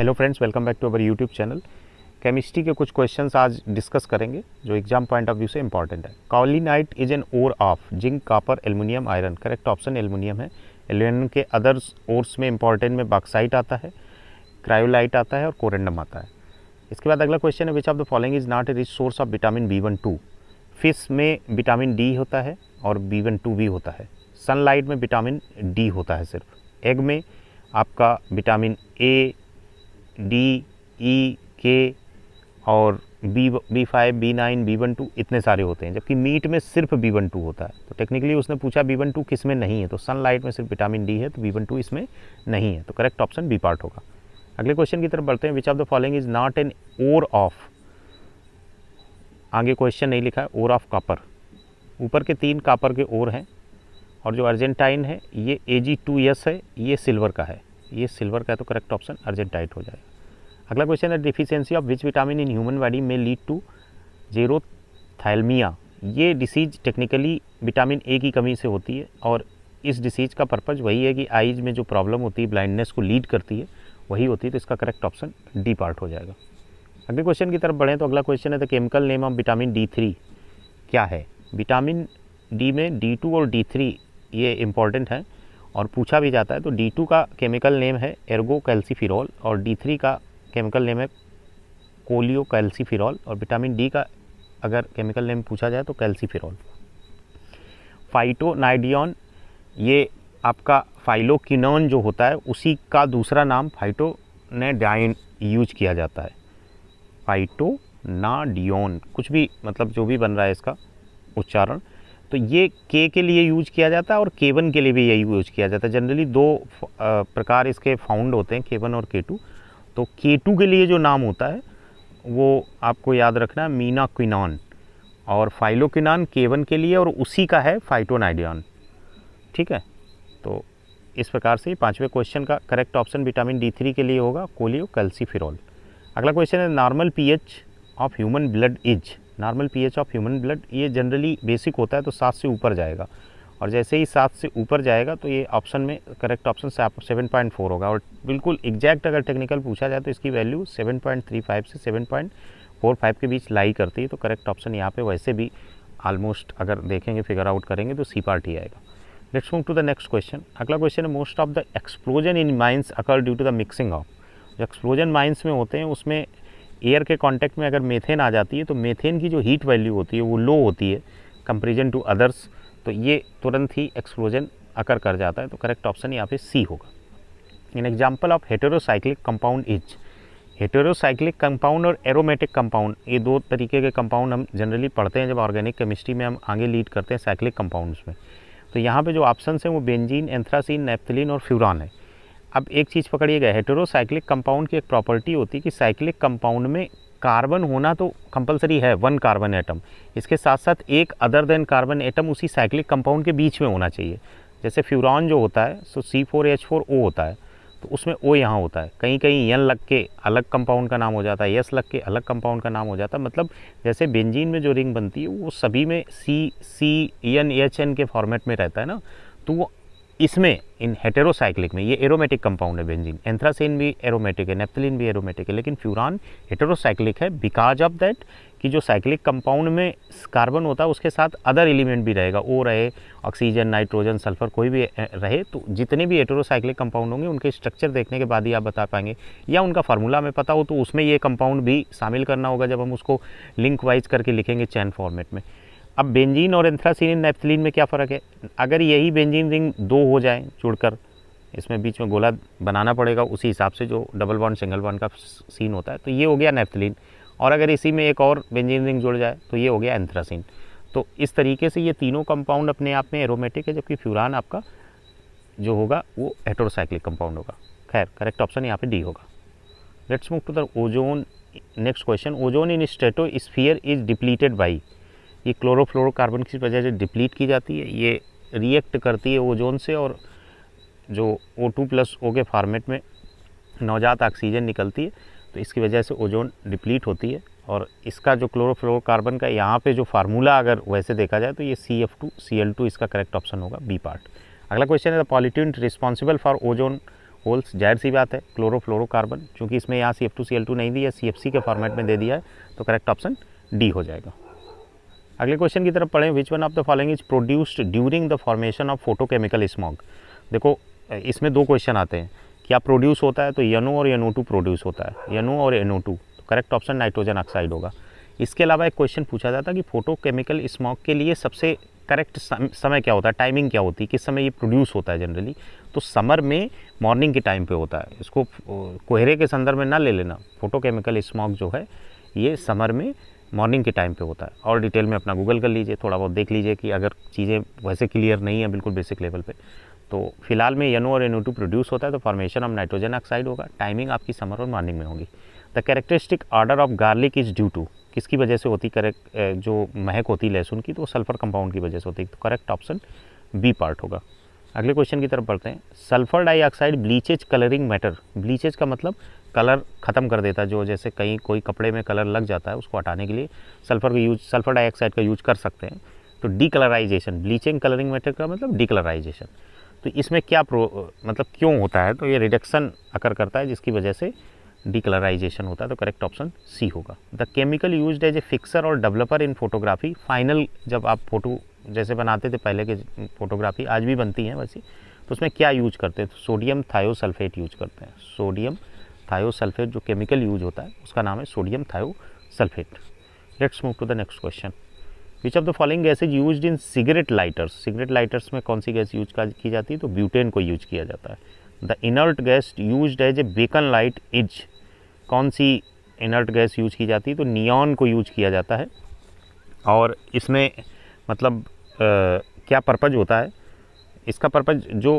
hello friends welcome back to our YouTube channel chemistry के कुछ questions आज discuss करेंगे जो एग्जाम पॉइंट ऑफ व्यू से इंपॉर्टेंट है kaolinite is an ore of zinc copper aluminium iron correct option aluminium है aluminium के others ores में इंपॉर्टेंट में बाक्साइट आता है क्रायोलाइट आता है और कोरेंडम आता है इसके बाद अगला क्वेश्चन है which of the following is not a rich source of vitamin B one two fish में विटामिन डी होता है और बी वन टू भी होता है सनलाइट में विटामिन डी होता है सिर्फ एग में आपका विटामिन ए डी ई के और B B five B nine B one two इतने सारे होते हैं जबकि मीट में सिर्फ बी वन टू होता है तो टेक्निकली उसने पूछा बी वन टू किस में नहीं है तो सनलाइट में सिर्फ विटामिन डी है तो बी वन टू इसमें नहीं है तो करेक्ट ऑप्शन बी पार्ट होगा अगले क्वेश्चन की तरफ बढ़ते हैं which of the following is not an ore of आगे क्वेश्चन नहीं लिखा है ओर ऑफ कापर ऊपर के तीन कापर के ओर हैं और जो अर्जेंटाइन है ये ए जी टू एस है ये सिल्वर का है ये सिल्वर का है तो करेक्ट ऑप्शन अर्जेंटाइट हो जाएगा अगला क्वेश्चन है deficiency of which vitamin in human body में लीड टू जेरो जेरोथैलमिया ये डिसीज टेक्निकली विटामिन ए की कमी से होती है और इस डिसीज का पर्पज़ वही है कि आईज में जो प्रॉब्लम होती है ब्लाइंडनेस को लीड करती है वही होती है तो इसका करेक्ट ऑप्शन डी पार्ट हो जाएगा अगले क्वेश्चन की तरफ बढ़ें तो अगला क्वेश्चन है the chemical name of vitamin D three क्या है विटामिन डी में डी टू और डी थ्री ये इम्पॉर्टेंट है और पूछा भी जाता है तो डी टू का केमिकल नेम है एर्गो कैल्सीफिरोल और डी थ्री का केमिकल नेम है कोलियो कैल्सीफिरॉल और विटामिन डी का अगर केमिकल नेम पूछा जाए तो कैल्सीफिरॉल फाइटोनाइडियन ये आपका फाइलोकिनोन जो होता है उसी का दूसरा नाम फाइटो ने डाइन यूज किया जाता है फाइटो नाडियोन कुछ भी मतलब जो भी बन रहा है इसका उच्चारण तो ये के के लिए यूज किया जाता है और केवन के लिए भी यही यूज किया जाता है जनरली दो प्रकार इसके फाउंड होते हैं केवन और के टू तो के टू के लिए जो नाम होता है वो आपको याद रखना है मीना क्विनॉन और के वन के लिए और उसी का है फाइटोनाइडियन ठीक है तो इस प्रकार से पाँचवें क्वेश्चन का correct option vitamin D three के लिए होगा कोलियो कैल्सीफिरॉल अगला क्वेश्चन है normal pH of human blood is normal pH of human blood ये जनरली बेसिक होता है तो सात से ऊपर जाएगा और जैसे ही सात से ऊपर जाएगा तो ये ऑप्शन में correct option seven point four होगा और बिल्कुल एग्जैक्ट अगर टेक्निकल पूछा जाए तो इसकी value seven point three five से सेवन पॉइंट फोर फाइव के बीच लाई करती है तो करेक्ट ऑप्शन यहाँ पे वैसे भी ऑलमोस्ट अगर देखेंगे फिगर आउट करेंगे तो सी पार्ट ही आएगा let's move to the next question अगला क्वेश्चन है most of the explosion in mines occur due to the mixing of जो एक्सप्लोजन माइंस में होते हैं उसमें एयर के कॉन्टैक्ट में अगर मेथेन आ जाती है तो मेथेन की जो हीट वैल्यू होती है वो लो होती है कंपेरिजन टू अदर्स तो ये तुरंत ही एक्सप्लोजन अकर कर जाता है तो करेक्ट ऑप्शन यहाँ पे सी होगा an example of heterocyclic compound is heterocyclic compound और एरोमेटिक कंपाउंड ये दो तरीके के कंपाउंड हम जनरली पढ़ते हैं जब ऑर्गेनिक केमिस्ट्री में हम आगे लीड करते हैं साइक्लिक कंपाउंड्स में तो यहाँ पे जो ऑप्शन हैं वो बेंजीन एंथ्रासीन नेप्थलीन और फ्यूरान है अब एक चीज़ पकड़िएगा हेटेरोसाइक्लिक कंपाउंड की एक प्रॉपर्टी होती है कि साइक्लिक कंपाउंड में कार्बन होना तो कंपलसरी है वन कार्बन एटम इसके साथ साथ एक अदर देन कार्बन एटम उसी साइक्लिक कंपाउंड के बीच में होना चाहिए जैसे फ्यूरॉन जो होता है सो C four H four O होता है तो उसमें ओ यहाँ होता है कहीं कहीं यन लग के अलग कंपाउंड का नाम हो जाता है यस लग के अलग कंपाउंड का नाम हो जाता है मतलब जैसे बेंजीन में जो रिंग बनती है वो सभी में C C N H N के फॉर्मेट में रहता है ना तो वो इसमें इन हेटेरोसाइक्लिक में ये एरोमेटिक कंपाउंड है बेंजीन एंथ्रासिन भी एरोमेटिक है नेप्थलिन भी एरोमेटिक है लेकिन फ्यूरान हेटेरोसाइक्लिक है बिकॉज ऑफ दैट कि जो साइक्लिक कंपाउंड में कार्बन होता है उसके साथ अदर एलिमेंट भी रहेगा ओ रहे ऑक्सीजन नाइट्रोजन सल्फर कोई भी रहे तो जितने भी हेटेरोसाइक्लिक कंपाउंड होंगे उनके स्ट्रक्चर देखने के बाद ही आप बता पाएंगे या उनका फार्मूला में पता हो तो उसमें ये कंपाउंड भी शामिल करना होगा जब हम उसको लिंक वाइज करके लिखेंगे चैन फॉर्मेट में अब बेंजीन और एंथ्रासिन नेप्थलीन में क्या फ़र्क है अगर यही बेंजीन रिंग दो हो जाए जुड़कर इसमें बीच में गोला बनाना पड़ेगा उसी हिसाब से जो डबल बॉन्ड सिंगल बॉन्ड का सीन होता है तो ये हो गया नेप्थलीन और अगर इसी में एक और बेंजीन रिंग जुड़ जाए तो ये हो गया एंथ्रासिन तो इस तरीके से ये तीनों कंपाउंड अपने आप में एरोमेटिक है जबकि फ्यूरान आपका जो होगा वो हेटरोसाइक्लिक कंपाउंड होगा खैर करेक्ट ऑप्शन यहाँ पे डी होगा let's move to the ozone next question ozone in stratosphere is depleted by ये क्लोरोफ्लोरोकार्बन की वजह से डिप्लीट की जाती है ये रिएक्ट करती है ओजोन से और जो ओ टू प्लस ओ के फार्मेट में नवजात ऑक्सीजन निकलती है तो इसकी वजह से ओजोन डिप्लीट होती है और इसका जो क्लोरोफ्लोरोकार्बन का यहाँ पे जो फार्मूला अगर वैसे देखा जाए तो ये C F two C L two इसका करेक्ट ऑप्शन होगा बी पार्ट अगला क्वेश्चन है the pollutant responsible for ozone holes जाहिर सी बात है क्लोरोफ्लोरोकार्बन चूँकि इसमें यहाँ C F two C L two नहीं दिया सी एफ सी के फॉर्मेट में दे दिया है तो करेक्ट ऑप्शन डी हो जाएगा अगले क्वेश्चन की तरफ पढ़ें which one of the following is produced during the formation of photochemical smog देखो इसमें दो क्वेश्चन आते हैं क्या प्रोड्यूस होता है तो यनो और यनो टू प्रोड्यूस होता है यनो और एनो टू तो करेक्ट ऑप्शन नाइट्रोजन ऑक्साइड होगा इसके अलावा एक क्वेश्चन पूछा जाता है कि फोटोकेमिकल स्मॉग के लिए सबसे करेक्ट समय क्या होता है टाइमिंग क्या होती है किस समय ये प्रोड्यूस होता है जनरली तो समर में मॉर्निंग के टाइम पे होता है इसको कोहरे के संदर्भ में ना ले लेना फोटोकेमिकल स्मॉग जो है ये समर में मॉर्निंग के टाइम पे होता है और डिटेल में अपना गूगल कर लीजिए थोड़ा बहुत देख लीजिए कि अगर चीज़ें वैसे क्लियर नहीं है बिल्कुल बेसिक लेवल पे तो फिलहाल में एनो और एनो टू प्रोड्यूस होता है तो फॉर्मेशन ऑफ नाइट्रोजन ऑक्साइड होगा टाइमिंग आपकी समर और मॉर्निंग में होगी the characteristic odour of garlic is due to किसकी वजह से होती करेक्ट जो महक होती लहसुन की तो सल्फर कंपाउंड की वजह से होती है तो करेक्ट ऑप्शन बी पार्ट होगा अगले क्वेश्चन की तरफ पढ़ते हैं sulphur dioxide bleaches colouring matter bleaches का मतलब कलर ख़त्म कर देता है जो जैसे कहीं कोई कपड़े में कलर लग जाता है उसको हटाने के लिए सल्फर का यूज सल्फर डाइऑक्साइड का यूज कर सकते हैं तो डीकलराइजेशन ब्लीचिंग कलरिंग मैटर का मतलब डीकलराइजेशन तो इसमें क्या प्रो मतलब क्यों होता है तो ये रिडक्शन अकर करता है जिसकी वजह से डीकलराइजेशन होता है तो करेक्ट ऑप्शन सी होगा the chemical use as a fixer और डेवलपर इन फोटोग्राफी फाइनल जब आप फोटो जैसे बनाते थे पहले के फोटोग्राफी आज भी बनती है वैसी तो उसमें क्या यूज करते हैं तो सोडियम थायोसल्फेट यूज करते हैं सोडियम थायोसल्फेट जो केमिकल यूज होता है उसका नाम है sodium thiosulphate let's move to the next question which of the following gas is use in cigarette lighters cigarette lighters में कौन सी गैस यूज की जाती है तो ब्यूटेन को यूज किया जाता है the inert gas use as a beacon light is कौन सी इनर्ट गैस यूज की जाती है तो नियॉन को यूज किया जाता है और इसमें मतलब आ, क्या पर्पज़ होता है इसका पर्पज़ जो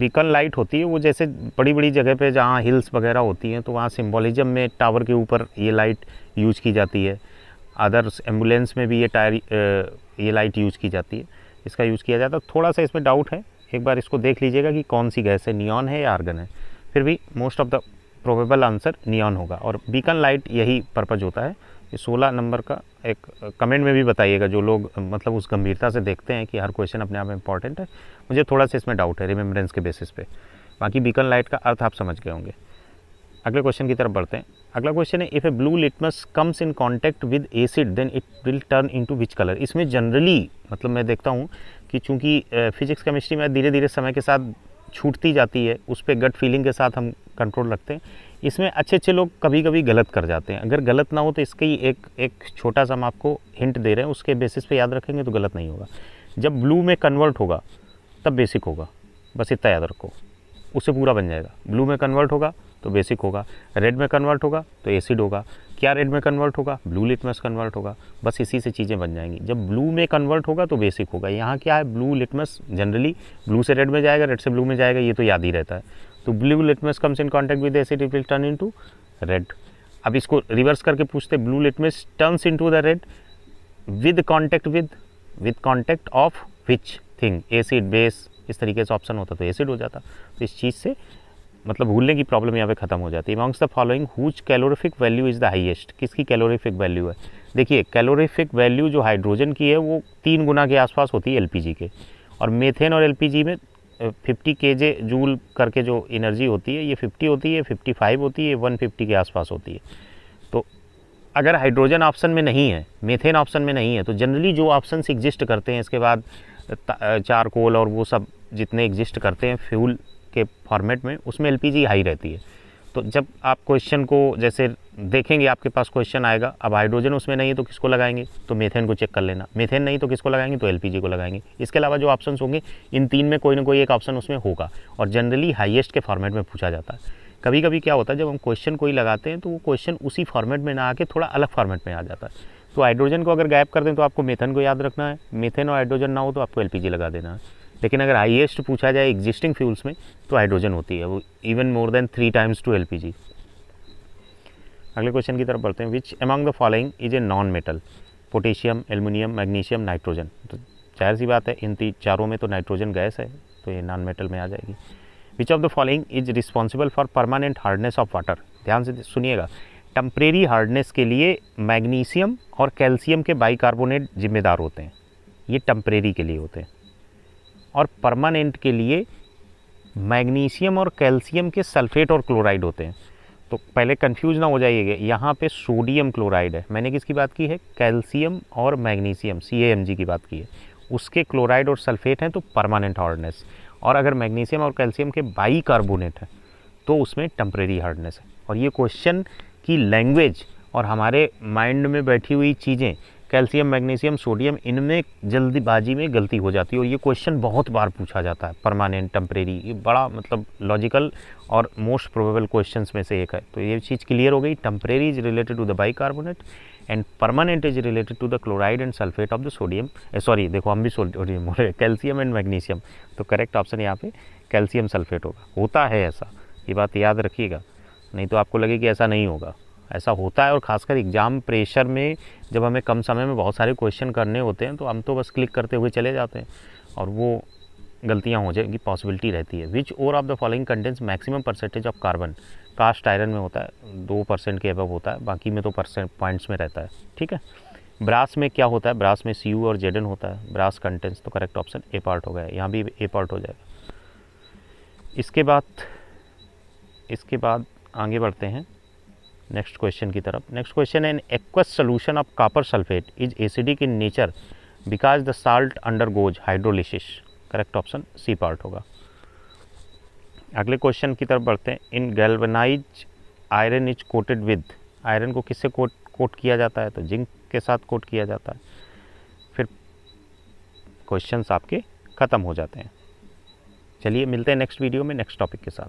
बीकन लाइट होती है वो जैसे बड़ी बड़ी जगह पे जहाँ हिल्स वगैरह होती हैं तो वहाँ सिम्बोलिज्म में टावर के ऊपर ये लाइट यूज की जाती है अदर्स एम्बुलेंस में भी ये टायर ये लाइट यूज की जाती है इसका यूज़ किया जाता है तो थोड़ा सा इसमें डाउट है एक बार इसको देख लीजिएगा कि कौन सी गैस है नियॉन है या आर्गन है फिर भी most of the probable answer neon होगा और बीकन लाइट यही पर्पज़ होता है ये सोलह नंबर का एक कमेंट में भी बताइएगा जो लोग मतलब उस गंभीरता से देखते हैं कि हर क्वेश्चन अपने आप में इंपॉर्टेंट है मुझे थोड़ा सा इसमें डाउट है रिमेम्बरेंस के बेसिस पे बाकी बीकन लाइट का अर्थ आप समझ गए होंगे अगले क्वेश्चन की तरफ बढ़ते हैं अगला क्वेश्चन है if a blue litmus comes in contact with acid then it will turn in to which colour इसमें जनरली मतलब मैं देखता हूँ कि चूँकि फिजिक्स केमिस्ट्री में धीरे धीरे समय के साथ छूटती जाती है उस पर गट फीलिंग के साथ हम कंट्रोल रखते हैं इसमें अच्छे अच्छे लोग कभी कभी गलत कर जाते हैं अगर गलत ना हो तो इसके ही एक एक छोटा सा हम आपको हिंट दे रहे हैं उसके बेसिस पे याद रखेंगे तो गलत नहीं होगा जब ब्लू में कन्वर्ट होगा तब बेसिक होगा बस इतना याद रखो उससे पूरा बन जाएगा ब्लू में कन्वर्ट होगा तो बेसिक होगा रेड में कन्वर्ट होगा तो एसिड होगा क्या रेड में कन्वर्ट होगा ब्लू लिटमस कन्वर्ट होगा बस इसी से चीज़ें बन जाएंगी जब ब्लू में कन्वर्ट होगा तो बेसिक होगा यहाँ क्या है ब्लू लिटमस जनरली ब्लू से रेड में जाएगा रेड से ब्लू में जाएगा ये तो याद ही रहता है तो blue litmus comes in contact with acid it will turn to red अब इसको रिवर्स करके पूछते blue litmus turns into the red with contact with with contact of which thing acid base इस तरीके से ऑप्शन होता तो एसिड हो जाता तो इस चीज़ से मतलब भूलने की प्रॉब्लम यहाँ पे खत्म हो जाती है amongst the following whose calorific value is the highest किसकी कैलोरीफिक वैल्यू है देखिए कैलोरीफिक वैल्यू जो हाइड्रोजन की है वो तीन गुना के आसपास होती है एलपीजी के और मेथेन और एलपीजी में फिफ्टी के जे जूल करके जो एनर्जी होती है ये फिफ्टी होती है फिफ्टी फाइव होती है वन फिफ्टी के आसपास होती है तो अगर हाइड्रोजन ऑप्शन में नहीं है मेथेन ऑप्शन में नहीं है तो जनरली जो ऑप्शन एग्जिस्ट करते हैं इसके बाद चारकोल और वो सब जितने एग्जिस्ट करते हैं फ्यूल के फॉर्मेट में उसमें एल हाई रहती है तो जब आप क्वेश्चन को जैसे देखेंगे आपके पास क्वेश्चन आएगा अब हाइड्रोजन उसमें नहीं है तो किसको लगाएंगे तो मेथेन को चेक कर लेना मेथेन नहीं तो किसको लगाएंगे तो एलपीजी को लगाएंगे इसके अलावा जो ऑप्शंस होंगे इन तीन में कोई ना कोई एक ऑप्शन उसमें होगा और जनरली हाइएस्ट के फॉर्मेट में पूछा जाता है कभी कभी क्या होता है जब हम क्वेश्चन कोई लगाते हैं तो वो क्वेश्चन उसी फॉर्मेट में ना आके थोड़ा अलग फॉर्मेट में आ जाता है तो हाइड्रोजन को अगर गैप कर दें तो आपको मेथन को याद रखना है मेथेन और हाइड्रोजन ना हो तो आपको एल लगा देना है लेकिन अगर हाइएस्ट पूछा जाए एग्जिस्टिंग फ्यूल्स में तो हाइड्रोजन होती है वो even more than three times to L अगले क्वेश्चन की तरफ बढ़ते हैं which among the following is a non metal potassium aluminium magnesium nitrogen तो जाहिर सी बात है इन तीन चारों में तो नाइट्रोजन गैस है तो ये नॉन मेटल में आ जाएगी which of the following is responsible for permanent hardness of water ध्यान से सुनिएगा टम्परेरी हार्डनेस के लिए मैग्नीशियम और कैल्शियम के बाईकार्बोनेट जिम्मेदार होते हैं ये टम्परेरी के लिए होते हैं और परमानेंट के लिए मैग्नीशियम और कैल्शियम के सल्फेट और क्लोराइड होते हैं तो पहले कंफ्यूज ना हो जाइएगा यहाँ पे सोडियम क्लोराइड है मैंने किसकी बात की है कैल्शियम और मैग्नीशियम सी की बात की है उसके क्लोराइड और सल्फेट हैं तो परमानेंट हार्डनेस और अगर मैग्नीशियम और कैल्शियम के बाई कार्बोनेट हैं तो उसमें टम्प्रेरी हार्डनेस है और ये क्वेश्चन की लैंग्वेज और हमारे माइंड में बैठी हुई चीज़ें कैल्शियम मैग्नीशियम सोडियम इनमें जल्दीबाजी में गलती हो जाती है और ये क्वेश्चन बहुत बार पूछा जाता है परमानेंट टम्परेरी ये बड़ा मतलब लॉजिकल और मोस्ट प्रोबेबल क्वेश्चंस में से एक है तो ये चीज़ क्लियर हो गई temporary is related to the bicarbonate and permanent is related to the chloride and sulphate of the sodium sorry देखो हम भी सोडियम बोल रहे हैं कैल्शियम एंड मैग्नीशियम तो करेक्ट ऑप्शन यहाँ पे कैल्शियम सल्फेट होगा होता है ऐसा ये बात याद रखिएगा नहीं तो आपको लगे कि ऐसा नहीं होगा ऐसा होता है और ख़ासकर एग्ज़ाम प्रेशर में जब हमें कम समय में बहुत सारे क्वेश्चन करने होते हैं तो हम तो बस क्लिक करते हुए चले जाते हैं और वो गलतियाँ हो जाए पॉसिबिलिटी रहती है which or of the following contains maximum percentage of carbon cast iron में होता है दो परसेंट के अबव होता है बाकी में तो परसेंट पॉइंट्स में रहता है ठीक है ब्रास में क्या होता है ब्रास में सी और जेडन होता है ब्रास कंटेंट्स तो करेक्ट ऑप्शन ए पार्ट हो गया यहाँ भी ए पार्ट हो जाएगा इसके बाद इसके बाद आगे बढ़ते हैं नेक्स्ट क्वेश्चन की तरफ नेक्स्ट क्वेश्चन है an aqueous solution of copper sulphate is acidic in nature because the salt undergoes hydrolysis correct option C part होगा अगले क्वेश्चन की तरफ बढ़ते हैं in galvanize iron is coated with iron को किससे कोट कोट किया जाता है तो जिंक के साथ कोट किया जाता है फिर क्वेश्चंस आपके ख़त्म हो जाते हैं चलिए मिलते हैं नेक्स्ट वीडियो में नेक्स्ट टॉपिक के साथ